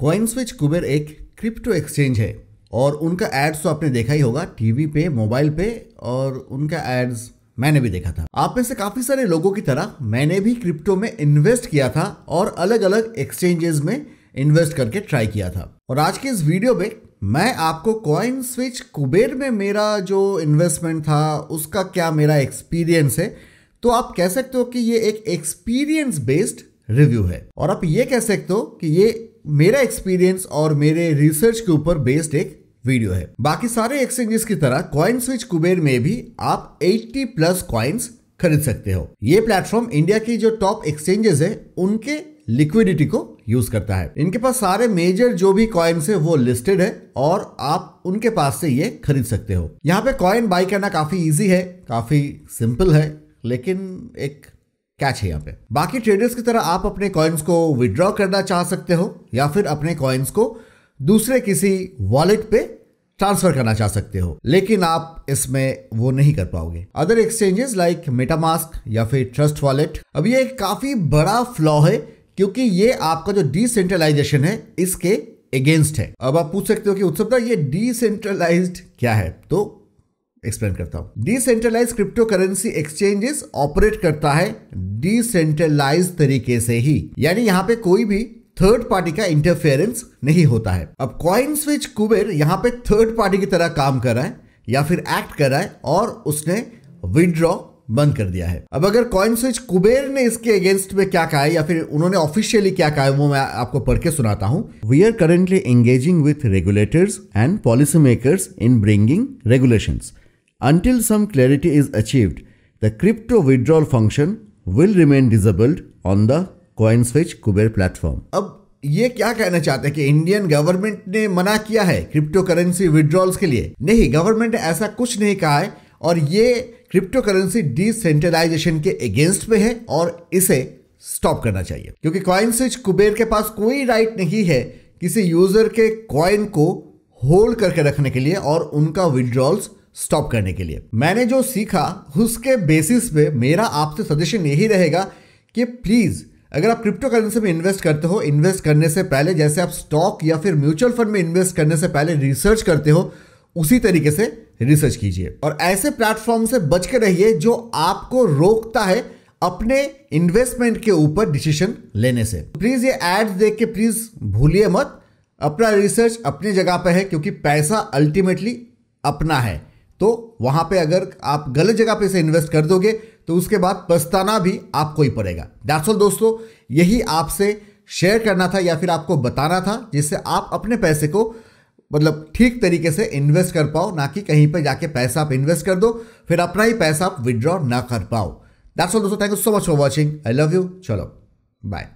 coin switch Kuber एक crypto exchange है और उनका एड्स तो आपने देखा ही होगा टीवी पे मोबाइल पे और उनका एड्स मैंने भी देखा था आप में से काफी सारे लोगों की तरह मैंने भी क्रिप्टो में इन्वेस्ट किया था और अलग अलग एक्सचेंजेस में इन्वेस्ट करके ट्राई किया था और आज के इस वीडियो में मैं आपको कॉइन स्विच कुबेर में मेरा जो इन्वेस्टमेंट था उसका क्या मेरा एक्सपीरियंस है तो आप कह सकते हो कि ये एक एक्सपीरियंस बेस्ड रिव्यू है और आप ये कह सकते हो कि ये मेरा एक्सपीरियंस और मेरे रिसर्च के ऊपर बेस्ड एक वीडियो है बाकी सारे एक्सचेंजेस की तरह कॉइन स्विच कुबेर में भी आप 80 प्लस कॉइन्स खरीद सकते हो ये प्लेटफॉर्म इंडिया की जो टॉप एक्सचेंजेस है उनके लिक्विडिटी को यूज करता है इनके पास सारे मेजर जो भी कॉइन्स है वो लिस्टेड है और आप उनके पास से ये खरीद सकते हो यहाँ पे कॉइन बाई करना काफी इजी है काफी सिंपल है लेकिन एक कैच है यहाँ पे बाकी ट्रेडर्स की तरह आप अपने कॉइन्स को विड्रॉ करना चाह सकते हो या फिर अपने कॉइन्स को दूसरे किसी वॉलेट पे ट्रांसफर करना चाह सकते हो लेकिन आप इसमें वो नहीं कर पाओगे अदर एक्सचेंजेस लाइक मेटामास्क या फिर ट्रस्ट वॉलेट अब ये काफी बड़ा फ्लॉ है क्योंकि ये आपका जो डिसेंट्रलाइजेशन है इसके अगेंस्ट है अब आप पूछ सकते हो कि उत्सव ये डिसेंट्रलाइज क्या है तो एक्सप्लेन करता हूं decentralise cryptocurrency exchanges operate करता है डिसेंट्रलाइज तरीके से ही यानी यहाँ पे कोई भी थर्ड पार्टी का इंटरफेरेंस नहीं होता है अब कॉइन स्विच कुबेर यहाँ पे थर्ड पार्टी की तरह काम कर रहा है या फिर एक्ट कर रहा है और उसने विड्रॉ बंद कर दिया है अब अगर कॉइन स्विच कुबेर ने इसके अगेंस्ट में क्या कहा है या फिर उन्होंने ऑफिशियली क्या कहा है वो मैं आपको पढ़ के सुनाता हूँ we are currently engaging with regulators and policy makers in bringing regulation until some clarity is achieved the crypto withdrawal function remain disabled on the the switch Kuber platform अब ये क्या कहना चाहते हैं कि इंडियन गवर्नमेंट ने मना किया है क्रिप्टो करेंसी विड्रॉल्स के लिए नहीं गवर्नमेंट ने ऐसा कुछ नहीं कहा है और ये क्रिप्टो करेंसी डिसेंट्रलाइजेशन के अगेंस्ट में है और इसे स्टॉप करना चाहिए क्योंकि कॉइन स्विच कुबेर के पास कोई राइट नहीं है किसी यूजर के कॉइन को होल्ड करके रखने के लिए और उनका विड्रॉल्स स्टॉप करने के लिए मैंने जो सीखा उसके बेसिस पे मेरा आपसे सजेशन यही रहेगा कि प्लीज़ अगर आप क्रिप्टो करेंसी में इन्वेस्ट करते हो इन्वेस्ट करने से पहले जैसे आप स्टॉक या फिर म्यूचुअल फंड में इन्वेस्ट करने से पहले रिसर्च करते हो उसी तरीके से रिसर्च कीजिए और ऐसे प्लेटफॉर्म से बच के रहिए जो आपको रोकता है अपने इन्वेस्टमेंट के ऊपर डिसीजन लेने से प्लीज़ ये एड्स देख के प्लीज़ भूलिए मत अपना रिसर्च अपनी जगह पर है क्योंकि पैसा अल्टीमेटली अपना है तो वहां पे अगर आप गलत जगह पे इसे इन्वेस्ट कर दोगे तो उसके बाद पछताना भी आपको ही पड़ेगा दरअसल दोस्तों यही आपसे शेयर करना था या फिर आपको बताना था जिससे आप अपने पैसे को मतलब ठीक तरीके से इन्वेस्ट कर पाओ ना कि कहीं पर जाके पैसा आप इन्वेस्ट कर दो फिर अपना ही पैसा आप विदड्रॉ ना कर पाओ दैट्स ऑल दोस्तों thank you so much for watching I love you चलो बाय